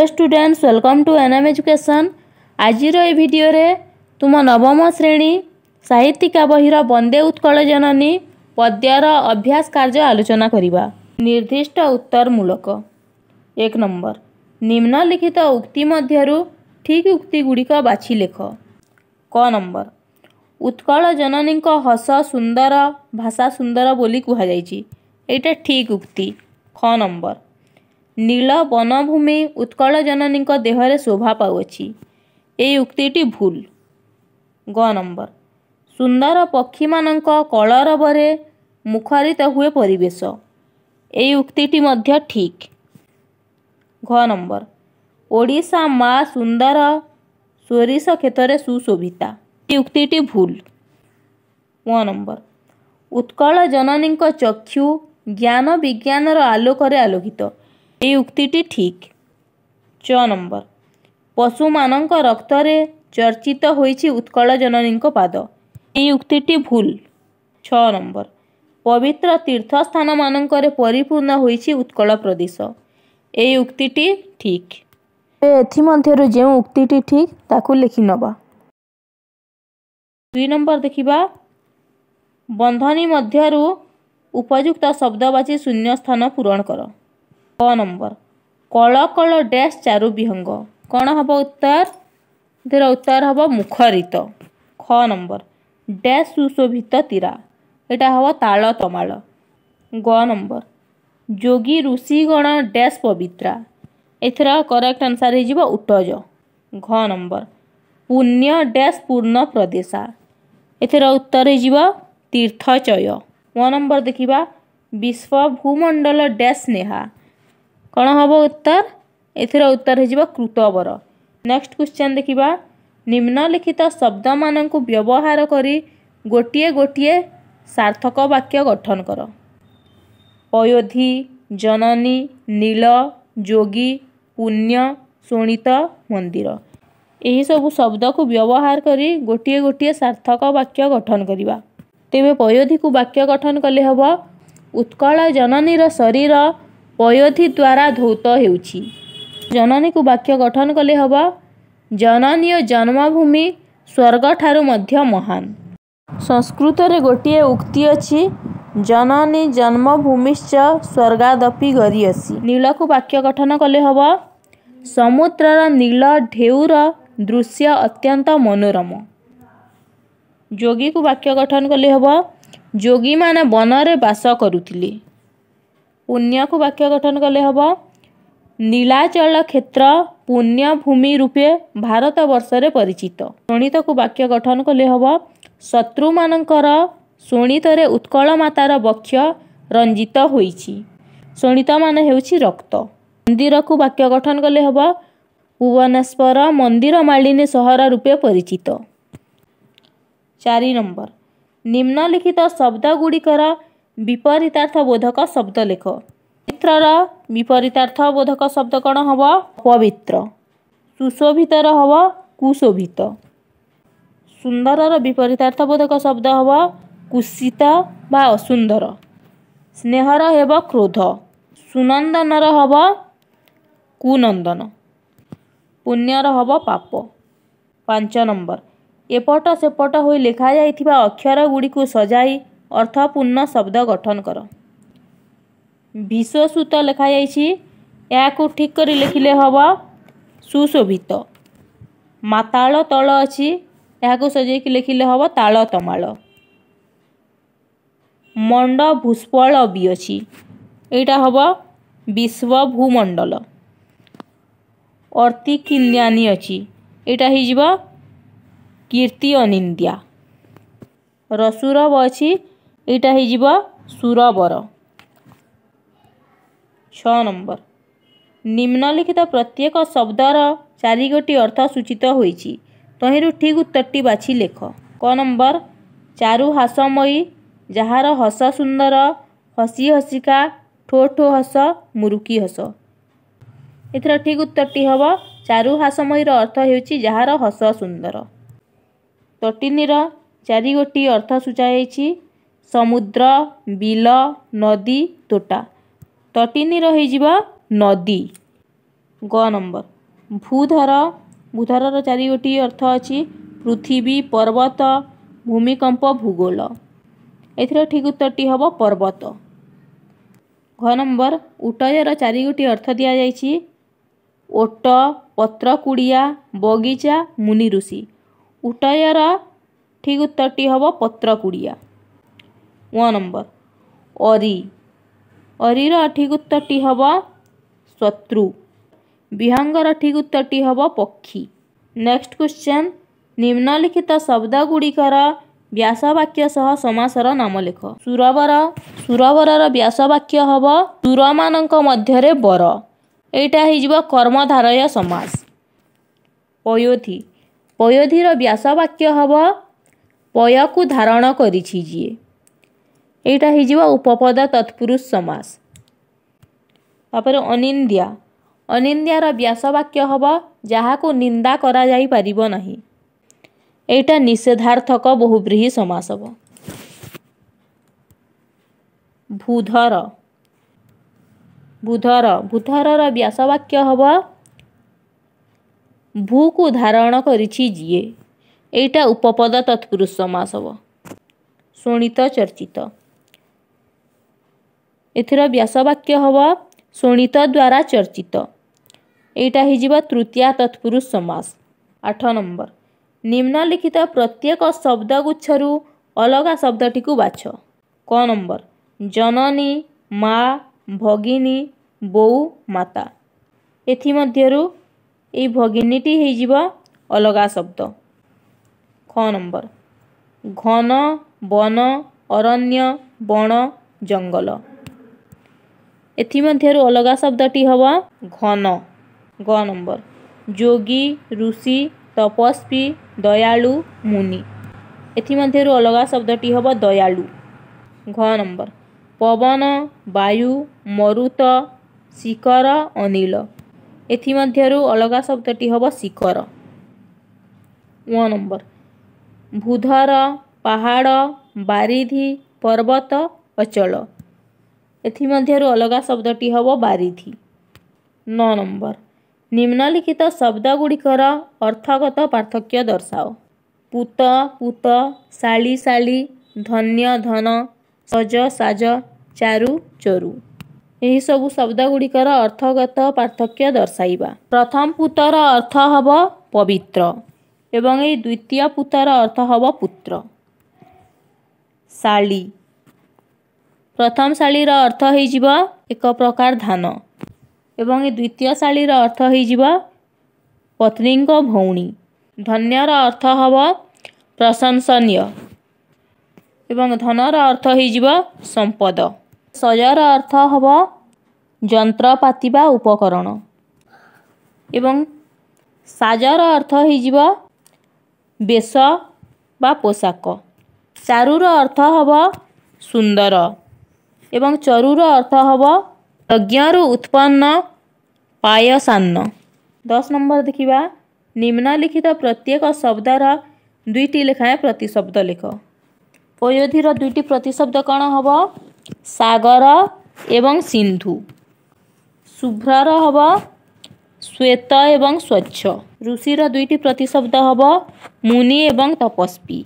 hello students welcome to NM education आज video तुम नवम श्रेणी साहित्यिका बहर बन्दे उत्कल जननी पद्य अभ्यास कार्य आलोचना निर्दिष्ट उत्तरमूलक एक नम्बर निम्नलिखित उक्ति मध्य उक्ति गुडिक बाछी लेख क नम्बर उत्कल जननी हस सुंदर भाषा सुंदर बोली कुइछ ठीक उक्ति ख नम्बर ନୀଳ ବନଭୂମି ଉତ୍କଳ ଜନନୀଙ୍କ ଦେହରେ ଶୋଭା ପାଉଅଛି ଏହି ଉକ୍ତିଟି ଭୁଲ ଗ ନମ୍ବର ସୁନ୍ଦର ପକ୍ଷୀମାନଙ୍କ କଳରବରେ ମୁଖରିତ ହୁଏ ପରିବେଶ ଏହି ଉକ୍ତିଟି ମଧ୍ୟ ଠିକ୍ ଘ ନମ୍ବର ଓଡ଼ିଶା ମା ସୁନ୍ଦର ସୋରିଷ କ୍ଷେତରେ ସୁଶୋଭିତା ଏହି ଉକ୍ତିଟି ଭୁଲ ଓ ନମ୍ବର ଉତ୍କଳ ଜନନୀଙ୍କ ଚକ୍ଷୁ ଜ୍ଞାନ ବିଜ୍ଞାନର ଆଲୋକରେ ଆଲୋକିତ এই উক্তিটি ঠিক ଚ ନମ୍ବର ପଶୁମାନଙ୍କ ରକ୍ତରେ ଚର୍ଚ୍ଚିତ ହୋଇଛି ଉତ୍କଳ ଜନନୀଙ୍କ ପାଦ ଏହି ଉକ୍ତିଟି ଭୁଲ ଛଅ ନମ୍ବର ପବିତ୍ର ତୀର୍ଥସ୍ଥାନମାନଙ୍କରେ ପରିପୂର୍ଣ୍ଣ ହୋଇଛି ଉତ୍କଳ ପ୍ରଦେଶ ଏହି ଉକ୍ତିଟି ଠିକ୍ ଏଥିମଧ୍ୟରୁ ଯେଉଁ ଉକ୍ତିଟି ଠିକ୍ ତାକୁ ଲେଖିନେବା ଦୁଇ ନମ୍ବର ଦେଖିବା ବନ୍ଧନୀ ମଧ୍ୟରୁ ଉପଯୁକ୍ତ ଶବ୍ଦ ବାଛି ଶୂନ୍ୟ ସ୍ଥାନ ପୂରଣ କର ନମ୍ବର କଳ କଳ ଡ୍ୟାସ୍ ଚାରୁ ବିହଙ୍ଗ କ'ଣ ହେବ ଉତ୍ତର ଧର ଉତ୍ତର ହେବ ମୁଖରିତ ଖ ନମ୍ବର ଡ୍ୟାସ୍ ସୁଶୋଭିତ ତୀରା ଏଇଟା ହେବ ତାଳ ତମାଳ ଗ ନମ୍ବର ଯୋଗୀ ଋଷିଗଣ ଡ୍ୟାସ୍ ପବିତ୍ରା ଏଥିର କରେକ୍ଟ ଆନ୍ସାର୍ ହେଇଯିବ ଉଟଜ ଘ ନମ୍ବର ପୁଣ୍ୟ ଡ୍ୟାସ୍ ପୂର୍ଣ୍ଣ ପ୍ରଦେଶା ଏଥିର ଉତ୍ତର ହେଇଯିବ ତୀର୍ଥଚୟ ମ ନମ୍ବର ଦେଖିବା ବିଶ୍ୱ ଭୂମଣ୍ଡଳ ଡ୍ୟାସ୍ ସ୍ନେହା କ'ଣ ହେବ ଉତ୍ତର ଏଥିର ଉତ୍ତର ହୋଇଯିବ କୃତବର ନେକ୍ସଟ କ୍ୱେଶ୍ଚନ୍ ଦେଖିବା ନିମ୍ନଲିଖିତ ଶବ୍ଦମାନଙ୍କୁ ବ୍ୟବହାର କରି ଗୋଟିଏ ଗୋଟିଏ ସାର୍ଥକ ବାକ୍ୟ ଗଠନ କର ପୟୋଧି ଜନନୀ ନୀଳ ଯୋଗୀ ପୁଣ୍ୟ ଶୁଣିତ ମନ୍ଦିର ଏହିସବୁ ଶବ୍ଦକୁ ବ୍ୟବହାର କରି ଗୋଟିଏ ଗୋଟିଏ ସାର୍ଥକ ବାକ୍ୟ ଗଠନ କରିବା ତେବେ ପୟୋଧିକୁ ବାକ୍ୟ ଗଠନ କଲେ ହେବ ଉତ୍କଳ ଜନନୀର ଶରୀର पयथिद्वारा धौत को वाक्य गठन कले ह जननी जन्मभूमि स्वर्गठु महान संस्कृत गोटे उक्ति अहिले जननी जन्मभूमिश्च स्वर्गदपी गरियसी को वाक्य गठन कले ह समुद्र र नील ढेउर दृश्य अत्यंत मनोरम को वाक्य गठन कले ही मे बनरे बासे पुण्य को वाक्य गठन कले नीलाचल क्षेत्र पुण्य भूमि रूपे भारतवर्ष परिचित को वाक्य गठन कले हु म शोितर उत्कल मातार मान्जित हुन्छ रक्त मंदिर को वाक्य गठन कले मंदिर मन्दिरमालीन सहर रूपे परिचित चार नंबर निम्नलिखित शब्द गुडिकर ବିପରୀତାର୍ଥ ବୋଧକ ଶବ୍ଦ ଲେଖ ପବିତ୍ରର ବିପରୀତାର୍ଥ ବୋଧକ ଶବ୍ଦ କ'ଣ ହେବ ପବିତ୍ର ସୁଶୋଭିତର ହେବ କୁଶୋଭିତ ସୁନ୍ଦରର ବିପରୀତାର୍ଥ ବୋଧକ ଶବ୍ଦ ହେବ କୁଶିତ ବା ଅସୁନ୍ଦର ସ୍ନେହର ହେବ କ୍ରୋଧ ସୁନନ୍ଦନର ହେବ କୁନନ୍ଦନ ପୁଣ୍ୟର ହେବ ପାପ ପାଞ୍ଚ ନମ୍ବର ଏପଟ ସେପଟ ହୋଇ ଲେଖାଯାଇଥିବା ଅକ୍ଷର ଗୁଡ଼ିକୁ ସଜାଇ অর্থপূর্ণ শব্দ গঠন কর বিশ্বসূত লেখা যাইছি ଏହାକୁ ଠିକ୍ କରି ଲେଖିଲେ ହେବ ସୁଶୋଭିତ ମାତାଳ ତଳ ଅଛି ଏହାକୁ ସଜେଇକି ଲେଖିଲେ ହେବ ତାଳ ତମାଳ ମଣ୍ଡ ଭୂସ୍ଫଳ ବି ଅଛି ଏଇଟା ହେବ ବିଶ୍ୱ ଭୂମଣ୍ଡଳ ଅର୍ତ୍ତି କିନ୍ଦିଆନି ଅଛି ଏଇଟା ହେଇଯିବ କୀର୍ତ୍ତି ଅନିନ୍ଦ୍ୟା ରସୁର ଅଛି ଏଇଟା ହେଇଯିବ ସୁରବର ଛଅ ନମ୍ବର ନିମ୍ନଲିଖିତ ପ୍ରତ୍ୟେକ ଶବ୍ଦର ଚାରି ଗୋଟି ଅର୍ଥ ସୂଚିତ ହୋଇଛି ତହିଁରୁ ଠିକ୍ ଉତ୍ତରଟି ବାଛି ଲେଖ କ ନମ୍ବର ଚାରୁ ହାସମୟୀ ଯାହାର ହସ ସୁନ୍ଦର ହସି ହସିକା ଠୋ ଠୋ ହସ ମୁରୁକି ହସ ଏଥିର ଠିକ୍ ଉତ୍ତରଟି ହେବ ଚାରୁ ହାସମୟୀର ଅର୍ଥ ହେଉଛି ଯାହାର ହସ ସୁନ୍ଦର ତଟିନୀର ଚାରି ଗୋଟି ଅର୍ଥ ସୂଚାଯାଇଛି ସମୁଦ୍ର ବିଲ ନଦୀ ତୋଟା ତଟିନୀର ରହିଯିବ ନଦୀ ଗ ନମ୍ବର ଭୂଧର ଭୂଧରର ଚାରିଗୋଟି ଅର୍ଥ ଅଛି ପୃଥିବୀ ପର୍ବତ ଭୂମିକମ୍ପ ଭୂଗୋଳ ଏଥିର ଠିକ୍ ଉତ୍ତରଟି ହେବ ପର୍ବତ ଘ ନମ୍ବର ଉଟୟର ଚାରିଗୋଟି ଅର୍ଥ ଦିଆଯାଇଛି ଓଟ ପତ୍ର କୁଡ଼ିଆ ବଗିଚା ମୁନି ଋଷି ଉଟୟର ଠିକ୍ ଉତ୍ତରଟି ହେବ ପତ୍ରକୁଡ଼ିଆ ଓ ନମ୍ବର ଅରି ଅରିର ଠିକ ଉତ୍ତରଟି ହେବ ଶତ୍ରୁ ବିହଙ୍ଗର ଠିକ ଉତ୍ତରଟି ହେବ ପକ୍ଷୀ ନେକ୍ସଟ କ୍ୱେଶ୍ଚନ୍ ନିମ୍ନଲିଖିତ ଶବ୍ଦ ଶବ୍ଦଗୁଡ଼ିକର ବ୍ୟାସବାକ୍ୟ ସହ ସମାସର ନାମ ଲେଖ ସୁରବର ସୁରବରର ବ୍ୟାସବାକ୍ୟ ହେବ ସୁରମାନଙ୍କ ମଧ୍ୟରେ ବର ଏଇଟା ହେଇଯିବ କର୍ମଧାରୟ ସମାସ ପୟୋଧି ପୟୋଧିର ବ୍ୟାସବାକ୍ୟ ହେବ ପୟକୁ ଧାରଣ କରିଛି ଯିଏ ଏଇଟା ହେଇଯିବ ଉପପଦ ତତ୍ପୁରୁଷ ସମାସ ତାପରେ ଅନିନ୍ଦିଆ ଅନିନ୍ଦିଆର ବ୍ୟାସବାକ୍ୟ ହେବ ଯାହାକୁ ନିନ୍ଦା କରାଯାଇପାରିବ ନାହିଁ ଏଇଟା ନିଷେଧାର୍ଥକ ବହୁବ୍ରୀହି ସମାସ ହେବ ବୁଧର ବୁଧର ବୁଧରର ବ୍ୟାସବାକ୍ୟ ହେବ ଭୂକୁ ଧାରଣ କରିଛି ଯିଏ ଏଇଟା ଉପପଦ ତତ୍ପୁରୁଷ ସମାସ ହେବ ଶୁଣିତ ଚର୍ଚ୍ଚିତ ଏଥିର ବ୍ୟାସବାକ୍ୟ ହେବ ଶୋଣିତ ଦ୍ୱାରା ଚର୍ଚ୍ଚିତ ଏଇଟା ହେଇଯିବ ତୃତୀୟା ତତ୍ପୁରୁଷ ସମାସ ଆଠ ନମ୍ବର ନିମ୍ନଲିଖିତ ପ୍ରତ୍ୟେକ ଶବ୍ଦଗୁଚ୍ଛରୁ ଅଲଗା ଶବ୍ଦଟିକୁ ବାଛ କ ନମ୍ବର ଜନନୀ ମା ଭଗିନୀ ବୋଉ ମାତା ଏଥିମଧ୍ୟରୁ ଏଇ ଭଗିନୀଟି ହେଇଯିବ ଅଲଗା ଶବ୍ଦ ଖ ନମ୍ବର ଘନ ବନ ଅରଣ୍ୟ ବଣ ଜଙ୍ଗଲ ଏଥିମଧ୍ୟରୁ ଅଲଗା ଶବ୍ଦଟି ହେବ ଘନ ଗ ନମ୍ବର ଯୋଗୀ ଋଷି ତପସ୍ୱୀ ଦୟାଳୁ ମୁନି ଏଥିମଧ୍ୟରୁ ଅଲଗା ଶବ୍ଦଟି ହେବ ଦୟାଳୁ ଘ ନମ୍ବର ପବନ ବାୟୁ ମରୁତ ଶିଖର ଅନିଲ ଏଥିମଧ୍ୟରୁ ଅଲଗା ଶବ୍ଦଟି ହେବ ଶିଖର ଓ ନମ୍ବର ଭୂଧର ପାହାଡ଼ ବାରିଧି ପର୍ବତ ଅଚଳ ଏଥିମଧ୍ୟରୁ ଅଲଗା ଶବ୍ଦଟି ହେବ ବାରିଥି ନଅ ନମ୍ବର ନିମ୍ନଲିଖିତ ଶବ୍ଦଗୁଡ଼ିକର ଅର୍ଥଗତ ପାର୍ଥକ୍ୟ ଦର୍ଶାଅ ପୁତ ପୁତ ଶାଳି ଶାଳି ଧନ୍ୟ ଧନ ସଜ ସାଜ ଚାରୁ ଚୋରୁ ଏହିସବୁ ଶବ୍ଦଗୁଡ଼ିକର ଅର୍ଥଗତ ପାର୍ଥକ୍ୟ ଦର୍ଶାଇବା ପ୍ରଥମ ପୁତର ଅର୍ଥ ହେବ ପବିତ୍ର ଏବଂ ଏହି ଦ୍ୱିତୀୟ ପୁତର ଅର୍ଥ ହେବ ପୁତ୍ର ଶାଳୀ प्रथम शालि अर्थ हैज एक प्रकार धान एवं द्वितीय शा earth has पत्नीको भौणी धन्यर earth hey प्रशंसीय धनर earth has सम्पद सज र अर्थ हे जा उपकरण एवं साजर अर्थ हैज बेस पोशाक पोसाक चारिर अर्थ हे सुन्दर एवं चरुर अर्थ हम यज्ञरु उत्पन्न पायसान्न दस नंबर देखा निम्नलिखित प्रत्येक शब्दर दुईट लिखाएं प्रतिशब्द लिख पयोधीर दुईट प्रतिशब्द कण हम सगर एवं सिंधु शुभ्रर हम श्वेत एवं स्वच्छ ऋषि दुईट प्रतिशब्द हम मुनि एवं तपस्वी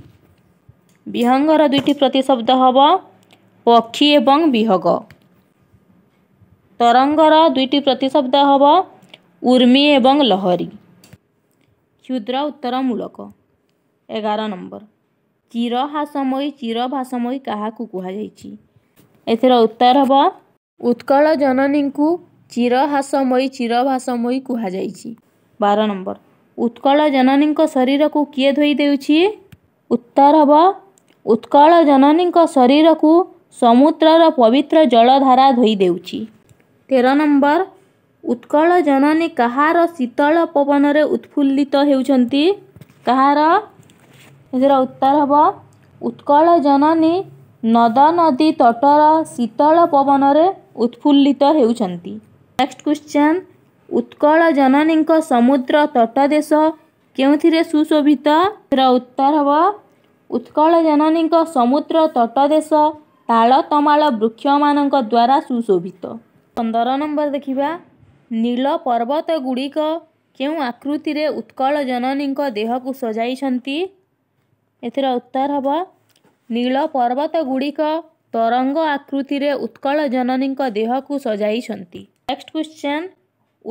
विहंगर दुईट प्रतिशब्द हम ପକ୍ଷୀ ଏବଂ ବିହଗ ତରଙ୍ଗର ଦୁଇଟି ପ୍ରତିଶବ୍ଦ ହେବ ଉର୍ମି ଏବଂ ଲହରୀ କ୍ଷୁଦ୍ର ଉତ୍ତରମୂଳକ ଏଗାର ନମ୍ବର ଚିରହାସମୟୀ ଚିରଭାସମୟୀ କାହାକୁ କୁହାଯାଇଛି ଏଥିର ଉତ୍ତର ହେବ ଉତ୍କଳ ଜନନୀଙ୍କୁ ଚିରହାସମୟୀ ଚିରଭାସମୟୀ କୁହାଯାଇଛି ବାର ନମ୍ବର ଉତ୍କଳ ଜନନୀଙ୍କ ଶରୀରକୁ କିଏ ଧୋଇ ଦେଉଛି ଉତ୍ତର ହେବ ଉତ୍କଳ ଜନନୀଙ୍କ ଶରୀରକୁ ସମୁଦ୍ରର ପବିତ୍ର ଜଳଧାରା ଧୋଇ ଦେଉଛି ତେର ନମ୍ବର ଉତ୍କଳ ଜନନୀ କାହାର ଶୀତଳ ପବନରେ ଉତ୍ଫୁଲ୍ଲିତ ହେଉଛନ୍ତି କାହାର ଏଥିର ଉତ୍ତର ହେବ ଉତ୍କଳ ଜନନୀ ନଦ ନଦୀ ତଟର ଶୀତଳ ପବନରେ ଉତ୍ଫୁଲ୍ଲିତ ହେଉଛନ୍ତି ନେକ୍ସଟ କ୍ୱେଶ୍ଚନ୍ ଉତ୍କଳ ଜନନୀଙ୍କ ସମୁଦ୍ର ତଟ ଦେଶ କେଉଁଥିରେ ସୁଶୋଭିତ ଏଥିର ଉତ୍ତର ହେବ ଉତ୍କଳ ଜନନୀଙ୍କ ସମୁଦ୍ର ତଟ ଦେଶ ତାଳତମାଳ ବୃକ୍ଷମାନଙ୍କ ଦ୍ୱାରା ସୁଶୋଭିତ ପନ୍ଦର ନମ୍ବର ଦେଖିବା ନୀଳ ପର୍ବତ ଗୁଡ଼ିକ କେଉଁ ଆକୃତିରେ ଉତ୍କଳ ଜନନୀଙ୍କ ଦେହକୁ ସଜାଇଛନ୍ତି ଏଥିର ଉତ୍ତର ହେବ ନୀଳ ପର୍ବତ ଗୁଡ଼ିକ ତରଙ୍ଗ ଆକୃତିରେ ଉତ୍କଳ ଜନନୀଙ୍କ ଦେହକୁ ସଜାଇଛନ୍ତି ନେକ୍ସଟ କ୍ୱେଶ୍ଚନ୍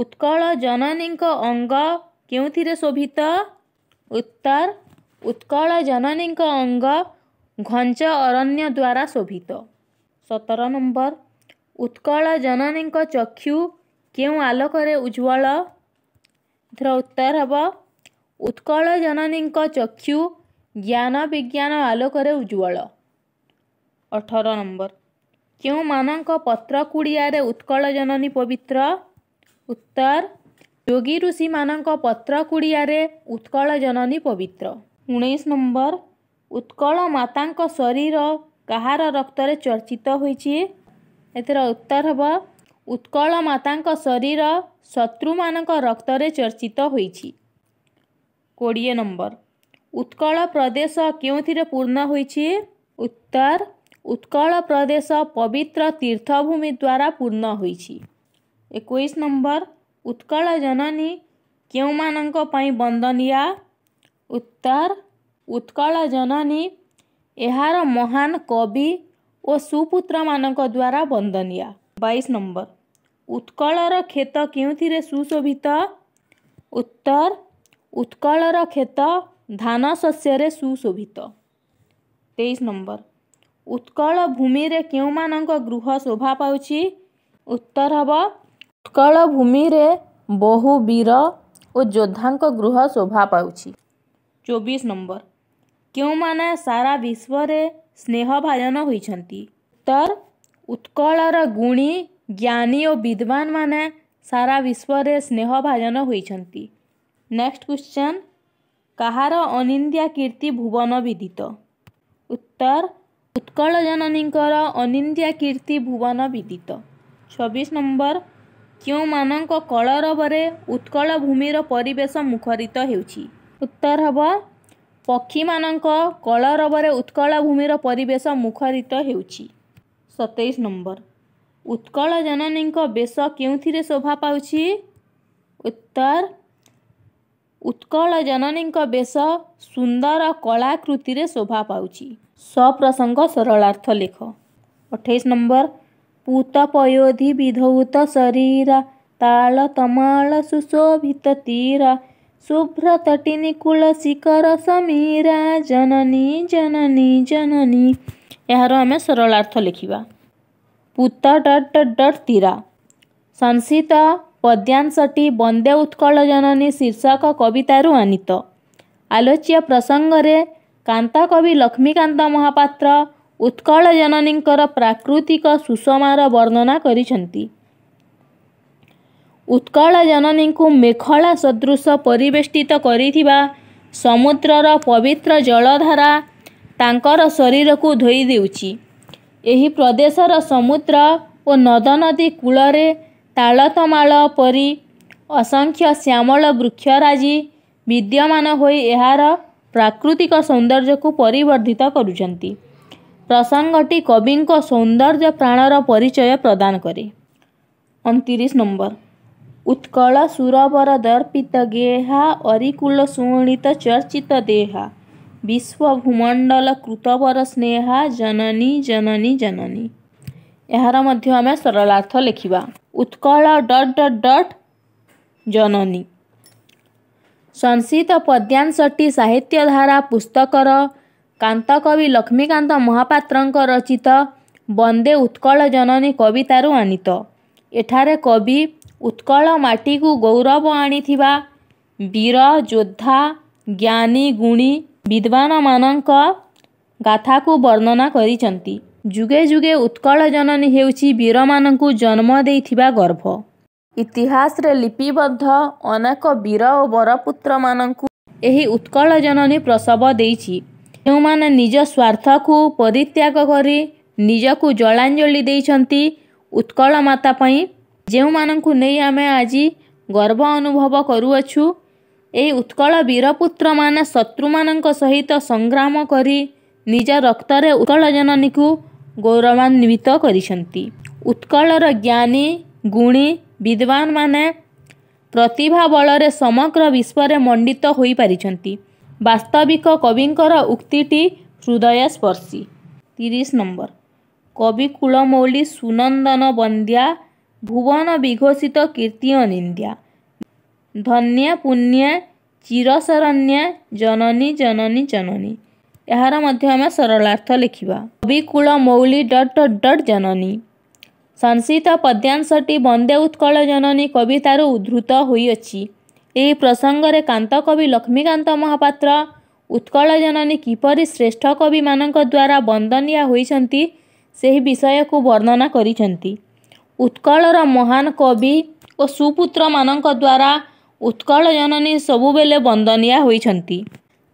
ଉତ୍କଳ ଜନନୀଙ୍କ ଅଙ୍ଗ କେଉଁଥିରେ ଶୋଭିତ ଉତ୍ତର ଉତ୍କଳ ଜନନୀଙ୍କ ଅଙ୍ଗ ଘଞ୍ଚ ଅରଣ୍ୟ ଦ୍ୱାରା ଶୋଭିତ ସତର ନମ୍ବର ଉତ୍କଳ ଜନନୀଙ୍କ ଚକ୍ଷୁ କେଉଁ ଆଲୋକରେ ଉଜ୍ଜଳ ଏଥିର ଉତ୍ତର ହେବ ଉତ୍କଳ ଜନନୀଙ୍କ ଚକ୍ଷୁ ଜ୍ଞାନ ବିଜ୍ଞାନ ଆଲୋକରେ ଉଜ୍ଜଳ ଅଠର ନମ୍ବର କେଉଁମାନଙ୍କ ପତ୍ର କୁଡ଼ିଆରେ ଉତ୍କଳ ଜନନୀ ପବିତ୍ର ଉତ୍ତର ଯୋଗୀ ଋଷିମାନଙ୍କ ପତ୍ର କୁଡ଼ିଆରେ ଉତ୍କଳ ଜନନୀ ପବିତ୍ର ଉଣେଇଶ ନମ୍ବର ଉତ୍କଳ ମାତାଙ୍କ ଶରୀର କାହାର ରକ୍ତରେ ଚର୍ଚ୍ଚିତ ହୋଇଛି ଏଥିର ଉତ୍ତର ହେବ ଉତ୍କଳ ମାତାଙ୍କ ଶରୀର ଶତ୍ରୁମାନଙ୍କ ରକ୍ତରେ ଚର୍ଚ୍ଚିତ ହୋଇଛି କୋଡ଼ିଏ ନମ୍ବର ଉତ୍କଳ ପ୍ରଦେଶ କେଉଁଥିରେ ପୂର୍ଣ୍ଣ ହୋଇଛି ଉତ୍ତର ଉତ୍କଳ ପ୍ରଦେଶ ପବିତ୍ର ତୀର୍ଥଭୂମି ଦ୍ୱାରା ପୂର୍ଣ୍ଣ ହୋଇଛି ଏକୋଇଶ ନମ୍ବର ଉତ୍କଳ ଜନନୀ କେଉଁମାନଙ୍କ ପାଇଁ ବନ୍ଦନୀୟା ଉତ୍ତର जनानी एहार महान कविपुत्र मद्वारा वन्दनीय बइस नम्बर उत्कलर क्षेत के सुशोभित उत्तर उत्कलर क्षेत धान शस्य सुशोभित तेइस नम्बर उत्कल भूमिर के गृह शोभा पाएँ उत्तर हे उत्कल भूमिर बहु वीर ओद्धाको गृह शोभा पाएछ चौबिस नम्बर କେଉଁମାନେ ସାରା ବିଶ୍ୱରେ ସ୍ନେହଭାଜନ ହୋଇଛନ୍ତି ତର୍ ଉତ୍କଳର ଗୁଣୀ ଜ୍ଞାନୀ ଓ ବିଦ୍ୱାନମାନେ ସାରା ବିଶ୍ୱରେ ସ୍ନେହଭାଜନ ହୋଇଛନ୍ତି ନେକ୍ସଟ କ୍ୱେଶ୍ଚନ୍ କାହାର ଅନିନ୍ଦିଆ କୀର୍ତ୍ତି ଭୁବନ ବିଦିତ ଉତ୍ତର ଉତ୍କଳ ଜନନୀଙ୍କର ଅନିନ୍ଦିଆ କୀର୍ତ୍ତି ଭୁବନ ବିଦିତ ଛବିଶ ନମ୍ବର କେଉଁମାନଙ୍କ କଳରବରେ ଉତ୍କଳ ଭୂମିର ପରିବେଶ ମୁଖରିତ ହେଉଛି ଉତ୍ତର ହେବ पक्षीानल रबर उत्कल भूमिर परिवेश मुखरित हुन्छ सतैस नम्बर उत्कल जननीोभाउी उत्तर उत्कल जननीर कलाकृतिर शोभा पाप्रसङ्ग सरलार्थ लेख अठाइस नम्बर पूत पयोधि विधौत शरीर ताल तीर शुभ्रतटी कुल शिखर समीरा जननीर्थ लेखेका पूत डट डट तीरा संसित पद्यांशटी वन्दे उत्कल जननी शीर्षक कवितहरू आनित आलोच्य प्रसङ्गले काक लक्ष्मीकान्त महापात्र उत्कल जननी प्राकृतिक सुषमार वर्णना छंती ଉତ୍କଳ ଜନନୀଙ୍କୁ ମେଖଳା ସଦୃଶ ପରିବେଷ୍ଟିତ କରିଥିବା ସମୁଦ୍ରର ପବିତ୍ର ଜଳଧାରା ତାଙ୍କର ଶରୀରକୁ ଧୋଇ ଦେଉଛି ଏହି ପ୍ରଦେଶର ସମୁଦ୍ର ଓ ନଦନଦୀ କୂଳରେ ତାଳତମାଳ ପରି ଅସଂଖ୍ୟ ଶ୍ୟାମଳ ବୃକ୍ଷରାଜି ବିଦ୍ୟମାନ ହୋଇ ଏହାର ପ୍ରାକୃତିକ ସୌନ୍ଦର୍ଯ୍ୟକୁ ପରିବର୍ଦ୍ଧିତ କରୁଛନ୍ତି ପ୍ରସଙ୍ଗଟି କବିଙ୍କ ସୌନ୍ଦର୍ଯ୍ୟ ପ୍ରାଣର ପରିଚୟ ପ୍ରଦାନ କରେ ଅଣତିରିଶ ନମ୍ବର उत्कल सुरवर दर्पित गेहा अरिकुल सु चर्चित देहा विश्व भूमण्डल कृतर स्नेहा जननी जननी जननीर्थ लेख्दा उत्कल डट डट जननी संशीत पद्यांशटी साहित्यधारा पुस्तक र काक लक्ष्मीकान्त महापत्रको रचित वन्दे उत्कल जननी कवितहरू अनित ଏଠାରେ କବି ଉତ୍କଳ ମାଟିକୁ ଗୌରବ ଆଣିଥିବା ବୀର ଯୋଦ୍ଧା ଜ୍ଞାନୀ ଗୁଣୀ ବିଦ୍ୱାନମାନଙ୍କ ଗାଥାକୁ ବର୍ଣ୍ଣନା କରିଛନ୍ତି ଯୁଗେ ଯୁଗେ ଉତ୍କଳ ଜନନୀ ହେଉଛି ବୀରମାନଙ୍କୁ ଜନ୍ମ ଦେଇଥିବା ଗର୍ଭ ଇତିହାସରେ ଲିପିବଦ୍ଧ ଅନେକ ବୀର ଓ ବରପୁତ୍ରମାନଙ୍କୁ ଏହି ଉତ୍କଳ ଜନନୀ ପ୍ରସବ ଦେଇଛି ଯେଉଁମାନେ ନିଜ ସ୍ୱାର୍ଥକୁ ପରିତ୍ୟାଗ କରି ନିଜକୁ ଜଳାଞ୍ଜଳି ଦେଇଛନ୍ତି ଉତ୍କଳ ମାତା ପାଇଁ ଯେଉଁମାନଙ୍କୁ ନେଇ ଆମେ ଆଜି ଗର୍ବ ଅନୁଭବ କରୁଅଛୁ ଏହି ଉତ୍କଳ ବୀରପୁତ୍ରମାନେ ଶତ୍ରୁମାନଙ୍କ ସହିତ ସଂଗ୍ରାମ କରି ନିଜ ରକ୍ତରେ ଉତ୍କଳ ଜନନୀକୁ ଗୌରବାନ୍ୱିତ କରିଛନ୍ତି ଉତ୍କଳର ଜ୍ଞାନୀ ଗୁଣୀ ବିଦ୍ୱାନମାନେ ପ୍ରତିଭା ବଳରେ ସମଗ୍ର ବିଶ୍ୱରେ ମଣ୍ଡିତ ହୋଇପାରିଛନ୍ତି ବାସ୍ତବିକ କବିଙ୍କର ଉକ୍ତିଟି ହୃଦୟସ୍ପର୍ଶୀ ତିରିଶ ନମ୍ବର कवि कुलमौली सुनन्दन वन्द्या भुवन विघोषित कीर्तिनिन्द्या धन्या पुण्य चिरसरण्य जननी जननी जननी जननीथ लेखिया कवि कुलमौली डट डट जननी पद्यांशी वन्द्या उत्कल जननी जननीवित उद्धत हुसङ्गर कावि लक्ष्मीकांत महापात्र उत्कल जननी जननीपरी श्रेष्ठ कवि द्वारा मद्वारा बन्दनी ही विषयको वर्णना गरिकलर महान् कविपुत्र मद्वारा उत्कल जननी होई बन्दन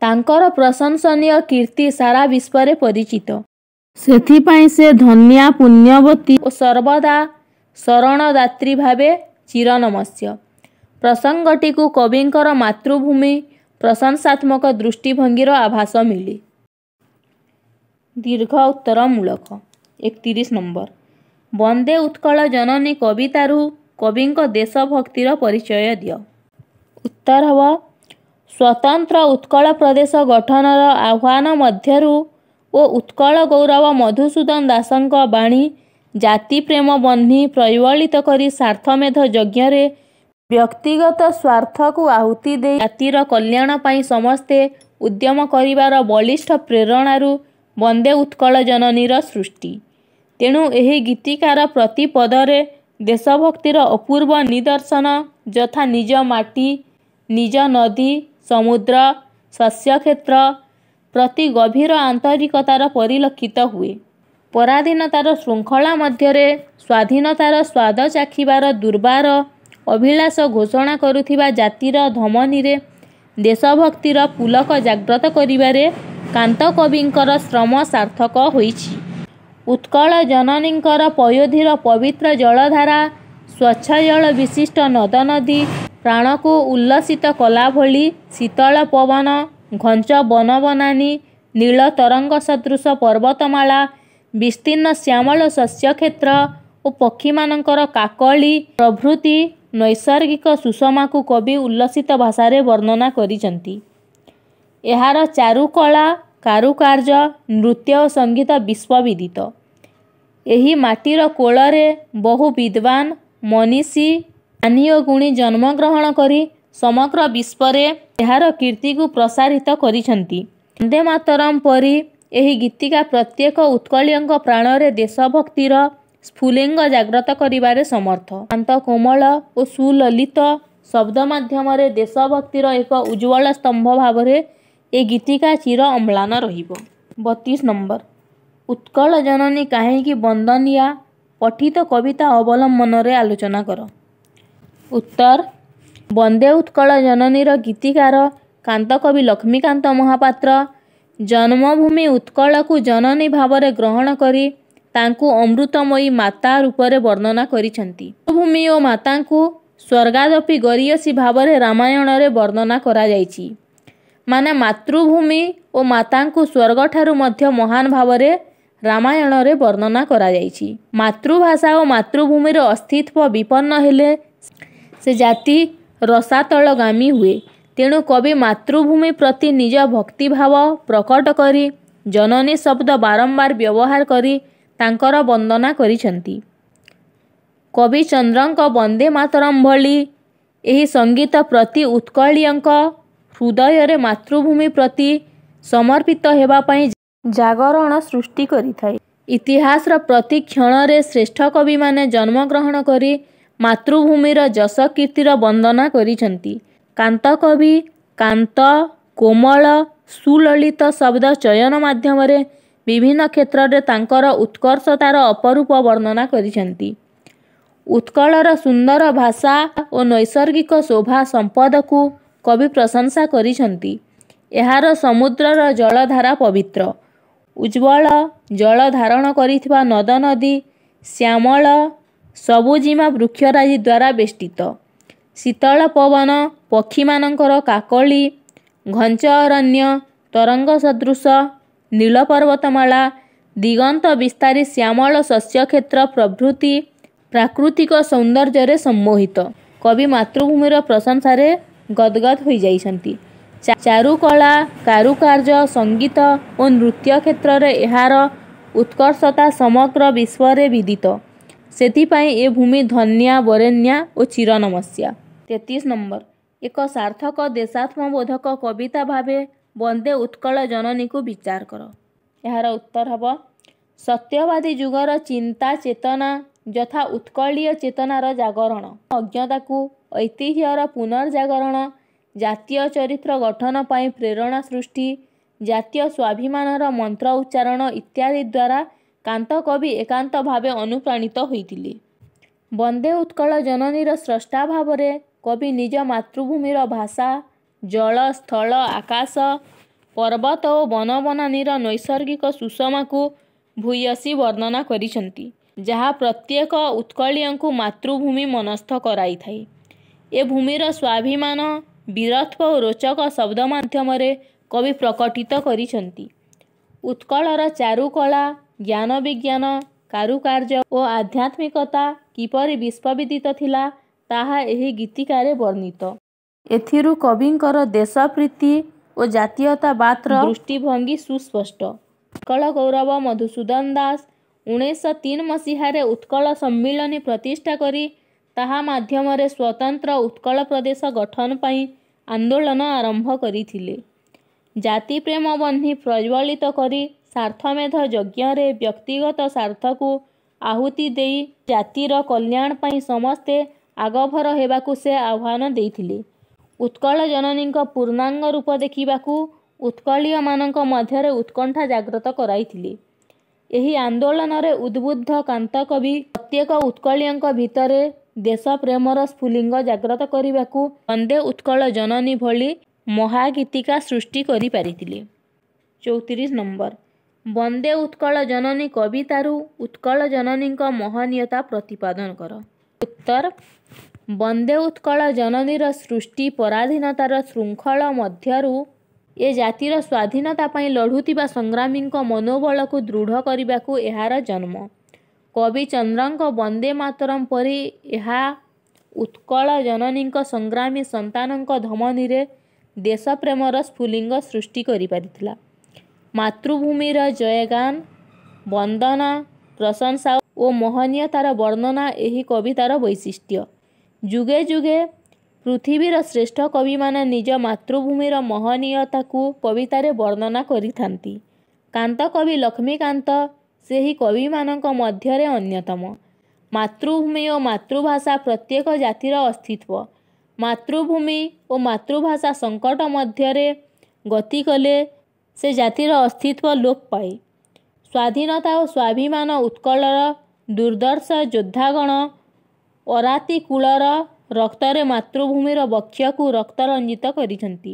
तांकर प्रशंसनीय कीर्ति सारा विश्वले परिचित सेथि से सिपस पुण्यवती पूण्यवती सर्वदा शरणदी भाव चिरनमस्य प्रसङ्गटी कविंकर मातृभूमि प्रशंसात्मक दृष्टिभङ्गी र आभास मिली दीर्घ उत्तरमूलक ଏକତିରିଶ ନମ୍ବର ବନ୍ଦେ ଉତ୍କଳ ଜନନୀ କବିତାରୁ କବିଙ୍କ ଦେଶଭକ୍ତିର ପରିଚୟ ଦିଅ ଉତ୍ତର ହେବ ସ୍ୱତନ୍ତ୍ର ଉତ୍କଳ ପ୍ରଦେଶ ଗଠନର ଆହ୍ୱାନ ମଧ୍ୟରୁ ଓ ଉତ୍କଳ ଗୌରବ ମଧୁସୂଦନ ଦାସଙ୍କ ବାଣୀ ଜାତିପ୍ରେମ ବହ୍ନୀ ପ୍ରବଳିତ କରି ସ୍ୱାର୍ଥମେଧ ଯଜ୍ଞରେ ବ୍ୟକ୍ତିଗତ ସ୍ୱାର୍ଥକୁ ଆହୁତି ଦେଇ ଜାତିର କଲ୍ୟାଣ ପାଇଁ ସମସ୍ତେ ଉଦ୍ୟମ କରିବାର ବଳିଷ୍ଠ ପ୍ରେରଣାରୁ ବନ୍ଦେ ଉତ୍କଳ ଜନନୀର ସୃଷ୍ଟି ତେଣୁ ଏହି ଗୀତିକାର ପ୍ରତିପଦରେ ଦେଶଭକ୍ତିର ଅପୂର୍ବ ନିଦର୍ଶନ ଯଥା ନିଜ ମାଟି ନିଜ ନଦୀ ସମୁଦ୍ର ଶସ୍ୟକ୍ଷେତ୍ର ପ୍ରତି ଗଭୀର ଆନ୍ତରିକତାର ପରିଲକ୍ଷିତ ହୁଏ ପରାଧୀନତାର ଶୃଙ୍ଖଳା ମଧ୍ୟରେ ସ୍ୱାଧୀନତାର ସ୍ୱାଦ ଚାଖିବାର ଦୁର୍ବାର ଅଭିଳାଷ ଘୋଷଣା କରୁଥିବା ଜାତିର ଧମନୀରେ ଦେଶଭକ୍ତିର ପୁଲକ ଜାଗ୍ରତ କରିବାରେ କାନ୍ତ କବିଙ୍କର ଶ୍ରମ ସାର୍ଥକ ହୋଇଛି ଉତ୍କଳ ଜନନୀଙ୍କର ପୟୋଧିର ପବିତ୍ର ଜଳଧାରା ସ୍ୱଚ୍ଛ ଜଳ ବିଶିଷ୍ଟ ନଦନଦୀ ପ୍ରାଣକୁ ଉଲ୍ଲସିତ କଲା ଭଳି ଶୀତଳ ପବନ ଘଞ୍ଚ ବନବନାନୀ ନୀଳ ତରଙ୍ଗ ସଦୃଶ ପର୍ବତମାଳା ବିସ୍ତୀର୍ଣ୍ଣ ଶ୍ୟାମଳ ଶସ୍ୟକ୍ଷେତ୍ର ଓ ପକ୍ଷୀମାନଙ୍କର କାକଳି ପ୍ରଭୃତି ନୈସର୍ଗିକ ସୁଷମାକୁ କବି ଉଲ୍ଲସିତ ଭାଷାରେ ବର୍ଣ୍ଣନା କରିଛନ୍ତି ଏହାର ଚାରୁକଳା କାରୁକାର୍ଯ୍ୟ ନୃତ୍ୟ ଓ ସଙ୍ଗୀତ ବିଶ୍ୱବିଦିତ ଏହି ମାଟିର କୋଳରେ ବହୁ ବିଦ୍ୱାନ ମନୀଷୀ ପାନୀୟ ଗୁଣୀ ଜନ୍ମଗ୍ରହଣ କରି ସମଗ୍ର ବିଶ୍ୱରେ ଏହାର କୀର୍ତ୍ତିକୁ ପ୍ରସାରିତ କରିଛନ୍ତି ବନ୍ଦେ ମାତରମ୍ ପରି ଏହି ଗୀତିକା ପ୍ରତ୍ୟେକ ଉତ୍କଳୀୟଙ୍କ ପ୍ରାଣରେ ଦେଶଭକ୍ତିର ସ୍ଫୁଲିଙ୍ଗ ଜାଗ୍ରତ କରିବାରେ ସମର୍ଥ ଶାନ୍ତ କୋମଳ ଓ ସୁଲଲିତ ଶବ୍ଦ ମାଧ୍ୟମରେ ଦେଶଭକ୍ତିର ଏକ ଉଜ୍ଜଳ ସ୍ତମ୍ଭ ଭାବରେ ଏ ଗୀତିକା ଚିର ଅମ୍ଳାନ ରହିବ ବତିଶ ନମ୍ବର ଉତ୍କଳ ଜନନୀ କାହିଁକି ବନ୍ଦନୀୟା ପଠିତ କବିତା ଅବଲମ୍ବନରେ ଆଲୋଚନା କର ଉତ୍ତର ବନ୍ଦେ ଉତ୍କଳ ଜନନୀର ଗୀତିକାର କାନ୍ତକବି ଲକ୍ଷ୍ମୀକାନ୍ତ ମହାପାତ୍ର ଜନ୍ମଭୂମି ଉତ୍କଳକୁ ଜନନୀ ଭାବରେ ଗ୍ରହଣ କରି ତାଙ୍କୁ ଅମୃତମୟୀ ମାତା ରୂପରେ ବର୍ଣ୍ଣନା କରିଛନ୍ତି ଭୂମି ଓ ମାତାଙ୍କୁ ସ୍ୱର୍ଗାଦପି ଗରିୟସୀ ଭାବରେ ରାମାୟଣରେ ବର୍ଣ୍ଣନା କରାଯାଇଛି ମାନେ ମାତୃଭୂମି ଓ ମାତାଙ୍କୁ ସ୍ୱର୍ଗଠାରୁ ମଧ୍ୟ ମହାନ ଭାବରେ ରାମାୟଣରେ ବର୍ଣ୍ଣନା କରାଯାଇଛି ମାତୃଭାଷା ଓ ମାତୃଭୂମିର ଅସ୍ତିତ୍ୱ ବିପନ୍ନ ହେଲେ ସେ ଜାତି ରସାତଳଗାମୀ ହୁଏ ତେଣୁ କବି ମାତୃଭୂମି ପ୍ରତି ନିଜ ଭକ୍ତିଭାବ ପ୍ରକଟ କରି ଜନନୀ ଶବ୍ଦ ବାରମ୍ବାର ବ୍ୟବହାର କରି ତାଙ୍କର ବନ୍ଦନା କରିଛନ୍ତି କବି ଚନ୍ଦ୍ରଙ୍କ ବନ୍ଦେ ମାତରମ୍ ଭଳି ଏହି ସଙ୍ଗୀତ ପ୍ରତି ଉତ୍କଳୀୟଙ୍କ ହୃଦୟରେ ମାତୃଭୂମି ପ୍ରତି ସମର୍ପିତ ହେବା ପାଇଁ ଜାଗରଣ ସୃଷ୍ଟି କରିଥାଏ ଇତିହାସର ପ୍ରତି କ୍ଷଣରେ ଶ୍ରେଷ୍ଠ କବିମାନେ ଜନ୍ମଗ୍ରହଣ କରି ମାତୃଭୂମିର ଯଶ କୀର୍ତ୍ତିର ବନ୍ଦନା କରିଛନ୍ତି କାନ୍ତ କବି କାନ୍ତ କୋମଳ ସୁଲଳିତ ଶବ୍ଦ ଚୟନ ମାଧ୍ୟମରେ ବିଭିନ୍ନ କ୍ଷେତ୍ରରେ ତାଙ୍କର ଉତ୍କର୍ଷତାର ଅପରୂପ ବର୍ଣ୍ଣନା କରିଛନ୍ତି ଉତ୍କଳର ସୁନ୍ଦର ଭାଷା ଓ ନୈସର୍ଗିକ ଶୋଭା ସମ୍ପଦକୁ କବି ପ୍ରଶଂସା କରିଛନ୍ତି ଏହାର ସମୁଦ୍ରର ଜଳଧାରା ପବିତ୍ର ଉଜ୍ଜଳ ଜଳ ଧାରଣ କରିଥିବା ନଦ ନଦୀ ଶ୍ୟାମଳ ସବୁଜିମା ବୃକ୍ଷରାଜି ଦ୍ୱାରା ବେଷ୍ଟିତ ଶୀତଳ ପବନ ପକ୍ଷୀମାନଙ୍କର କାକଳି ଘଞ୍ଚ ଅରଣ୍ୟ ତରଙ୍ଗ ସଦୃଶ ନୀଳ ପର୍ବତମାଳା ଦିଗନ୍ତ ବିସ୍ତାରୀ ଶ୍ୟାମଳ ଶସ୍ୟ କ୍ଷେତ୍ର ପ୍ରଭୃତି ପ୍ରାକୃତିକ ସୌନ୍ଦର୍ଯ୍ୟରେ ସମ୍ମୋହିତ କବି ମାତୃଭୂମିର ପ୍ରଶଂସାରେ ଗଦଗଦ ହୋଇଯାଇଛନ୍ତି ଚାରୁକଳା କାରୁକାର୍ଯ୍ୟ ସଙ୍ଗୀତ ଓ ନୃତ୍ୟ କ୍ଷେତ୍ରରେ ଏହାର ଉତ୍କର୍ଷତା ସମଗ୍ର ବିଶ୍ୱରେ ବିଦିତ ସେଥିପାଇଁ ଏ ଭୂମି ଧନ୍ୟା ବରେନ୍ୟା ଓ ଚିରନମସ୍ୟା ତେତିଶ ନମ୍ବର ଏକ ସାର୍ଥକ ଦେଶାତ୍ମବୋଧକ କବିତା ଭାବେ ବନ୍ଦେ ଉତ୍କଳ ଜନନୀକୁ ବିଚାର କର ଏହାର ଉତ୍ତର ହେବ ସତ୍ୟବାଦୀ ଯୁଗର ଚିନ୍ତା ଚେତନା ଯଥା ଉତ୍କଳୀୟ ଚେତନାର ଜାଗରଣ ଅଜ୍ଞତାକୁ ଐତିହ୍ୟର ପୁନର୍ଜାଗରଣ ଜାତୀୟ ଚରିତ୍ର ଗଠନ ପାଇଁ ପ୍ରେରଣା ସୃଷ୍ଟି ଜାତୀୟ ସ୍ୱାଭିମାନର ମନ୍ତ୍ର ଉଚ୍ଚାରଣ ଇତ୍ୟାଦି ଦ୍ୱାରା କାନ୍ତ କବି ଏକାନ୍ତ ଭାବେ ଅନୁପ୍ରାଣିତ ହୋଇଥିଲେ ବନ୍ଦେ ଉତ୍କଳ ଜନନୀର ସ୍ରଷ୍ଟା ଭାବରେ କବି ନିଜ ମାତୃଭୂମିର ଭାଷା ଜଳ ସ୍ଥଳ ଆକାଶ ପର୍ବତ ଓ ବନବନାନୀର ନୈସର୍ଗିକ ସୁଷମାକୁ ଭୂୟସୀ ବର୍ଣ୍ଣନା କରିଛନ୍ତି ଯାହା ପ୍ରତ୍ୟେକ ଉତ୍କଳୀୟଙ୍କୁ ମାତୃଭୂମି ମନସ୍ଥ କରାଇଥାଏ ଏ ଭୂମିର ସ୍ୱାଭିମାନ ବିରତ୍ଵ ଓ ରୋଚକ ଶବ୍ଦ ମାଧ୍ୟମରେ କବି ପ୍ରକଟିତ କରିଛନ୍ତି ଉତ୍କଳର ଚାରୁକଳା ଜ୍ଞାନବିଜ୍ଞାନ କାରୁକାର୍ଯ୍ୟ ଓ ଆଧ୍ୟାତ୍ମିକତା କିପରି ବିଶ୍ୱବିଦିତ ଥିଲା ତାହା ଏହି ଗୀତିକାରେ ବର୍ଣ୍ଣିତ ଏଥିରୁ କବିଙ୍କର ଦେଶପ୍ରୀତି ଓ ଜାତୀୟତାବାଦର ଦୃଷ୍ଟିଭଙ୍ଗୀ ସୁସ୍ପଷ୍ଟ ଉତ୍କଳ ଗୌରବ ମଧୁସୂଦନ ଦାସ ଉଣେଇଶହ ତିନି ମସିହାରେ ଉତ୍କଳ ସମ୍ମିଳନୀ ପ୍ରତିଷ୍ଠା କରି ତାହା ମାଧ୍ୟମରେ ସ୍ୱତନ୍ତ୍ର ଉତ୍କଳ ପ୍ରଦେଶ ଗଠନ ପାଇଁ ଆନ୍ଦୋଳନ ଆରମ୍ଭ କରିଥିଲେ ଜାତିପ୍ରେମ ବହ୍ନି ପ୍ରଜ୍ୱଳିତ କରି ସ୍ୱାର୍ଥମେଧ ଯଜ୍ଞରେ ବ୍ୟକ୍ତିଗତ ସ୍ୱାର୍ଥକୁ ଆହୁତି ଦେଇ ଜାତିର କଲ୍ୟାଣ ପାଇଁ ସମସ୍ତେ ଆଗଭର ହେବାକୁ ସେ ଆହ୍ୱାନ ଦେଇଥିଲେ ଉତ୍କଳ ଜନନୀଙ୍କ ପୂର୍ଣ୍ଣାଙ୍ଗ ରୂପ ଦେଖିବାକୁ ଉତ୍କଳୀୟମାନଙ୍କ ମଧ୍ୟରେ ଉତ୍କଣ୍ଠା ଜାଗ୍ରତ କରାଇଥିଲେ ଏହି ଆନ୍ଦୋଳନରେ ଉଦ୍ବୁଦ୍ଧ କାନ୍ତକବି ପ୍ରତ୍ୟେକ ଉତ୍କଳୀୟଙ୍କ ଭିତରେ ଦେଶ ପ୍ରେମର ସ୍ଫୁଲିଙ୍ଗ ଜାଗ୍ରତ କରିବାକୁ ବନ୍ଦେ ଉତ୍କଳ ଜନନୀ ଭଳି ମହାଗୀତିକା ସୃଷ୍ଟି କରିପାରିଥିଲେ ଚଉତିରିଶ ନମ୍ବର ବନ୍ଦେ ଉତ୍କଳ ଜନନୀ କବିତାରୁ ଉତ୍କଳ ଜନନୀଙ୍କ ମହନୀୟତା ପ୍ରତିପାଦନ କର ଉତ୍ତର ବନ୍ଦେ ଉତ୍କଳ ଜନନୀର ସୃଷ୍ଟି ପରାଧୀନତାର ଶୃଙ୍ଖଳ ମଧ୍ୟରୁ ଏ ଜାତିର ସ୍ୱାଧୀନତା ପାଇଁ ଲଢ଼ୁଥିବା ସଂଗ୍ରାମୀଙ୍କ ମନୋବଳକୁ ଦୃଢ଼ କରିବାକୁ ଏହାର ଜନ୍ମ କବି ଚନ୍ଦ୍ରଙ୍କ ବନ୍ଦେ ମାତରମ୍ ପରି ଏହା ଉତ୍କଳ ଜନନୀଙ୍କ ସଂଗ୍ରାମୀ ସନ୍ତାନଙ୍କ ଧମନୀରେ ଦେଶପ୍ରେମର ସ୍ଫୁଲିଙ୍ଗ ସୃଷ୍ଟି କରିପାରିଥିଲା ମାତୃଭୂମିର ଜୟଗାନ ବନ୍ଦନା ପ୍ରଶଂସା ଓ ମହନୀୟତାର ବର୍ଣ୍ଣନା ଏହି କବିତାର ବୈଶିଷ୍ଟ୍ୟ ଯୁଗେ ଯୁଗେ ପୃଥିବୀର ଶ୍ରେଷ୍ଠ କବିମାନେ ନିଜ ମାତୃଭୂମିର ମହନୀୟତାକୁ କବିତାରେ ବର୍ଣ୍ଣନା କରିଥାନ୍ତି କାନ୍ତ କବି ଲକ୍ଷ୍ମୀକାନ୍ତ ସେହି କବିମାନଙ୍କ ମଧ୍ୟରେ ଅନ୍ୟତମ ମାତୃଭୂମି ଓ ମାତୃଭାଷା ପ୍ରତ୍ୟେକ ଜାତିର ଅସ୍ତିତ୍ୱ ମାତୃଭୂମି ଓ ମାତୃଭାଷା ସଙ୍କଟ ମଧ୍ୟରେ ଗତି କଲେ ସେ ଜାତିର ଅସ୍ତିତ୍ୱ ଲୋପ ପାଏ ସ୍ୱାଧୀନତା ଓ ସ୍ୱାଭିମାନ ଉତ୍କଳର ଦୁର୍ଦ୍ଦର୍ଶ ଯୋଦ୍ଧାଗଣ ଅରାତି କୂଳର ରକ୍ତରେ ମାତୃଭୂମିର ବକ୍ଷକୁ ରକ୍ତରଞ୍ଜିତ କରିଛନ୍ତି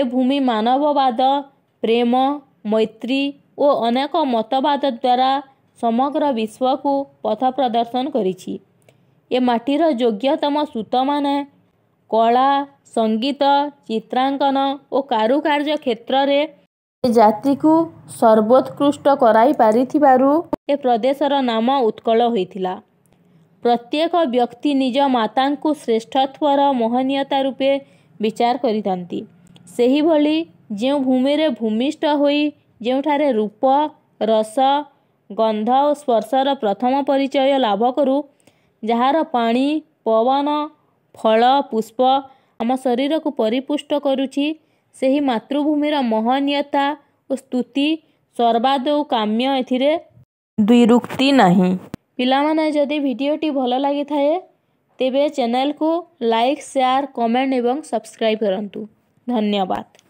ଏ ଭୂମି ମାନବବାଦ ପ୍ରେମ ମୈତ୍ରୀ ଓ ଅନେକ ମତବାଦ ଦ୍ୱାରା ସମଗ୍ର ବିଶ୍ୱକୁ ପଥ ପ୍ରଦର୍ଶନ କରିଛି ଏ ମାଟିର ଯୋଗ୍ୟତମ ସୂତମାନେ କଳା ସଙ୍ଗୀତ ଚିତ୍ରାଙ୍କନ ଓ କାରୁକାର୍ଯ୍ୟ କ୍ଷେତ୍ରରେ ଏ ଜାତିକୁ ସର୍ବୋତ୍କୃଷ୍ଟ କରାଇପାରିଥିବାରୁ ଏ ପ୍ରଦେଶର ନାମ ଉତ୍କଳ ହୋଇଥିଲା ପ୍ରତ୍ୟେକ ବ୍ୟକ୍ତି ନିଜ ମାତାଙ୍କୁ ଶ୍ରେଷ୍ଠତ୍ୱର ମୋହନୀୟତା ରୂପେ ବିଚାର କରିଥାନ୍ତି ସେହିଭଳି ଯେଉଁ ଭୂମିରେ ଭୂମିଷ୍ଠ ହୋଇ ଯେଉଁଠାରେ ରୂପ ରସ ଗନ୍ଧ ଓ ସ୍ପର୍ଶର ପ୍ରଥମ ପରିଚୟ ଲାଭ କରୁ ଯାହାର ପାଣି ପବନ ଫଳ ପୁଷ୍ପ ଆମ ଶରୀରକୁ ପରିପୁଷ୍ଟ କରୁଛି ସେହି ମାତୃଭୂମିର ମହନୀୟତା ଓ ସ୍ତୁତି ସର୍ବାଦୌ କାମ୍ୟ ଏଥିରେ ଦ୍ୱିରୁକ୍ତି ନାହିଁ ପିଲାମାନେ ଯଦି ଭିଡ଼ିଓଟି ଭଲ ଲାଗିଥାଏ ତେବେ ଚ୍ୟାନେଲକୁ ଲାଇକ୍ ସେୟାର କମେଣ୍ଟ ଏବଂ ସବସ୍କ୍ରାଇବ୍ କରନ୍ତୁ ଧନ୍ୟବାଦ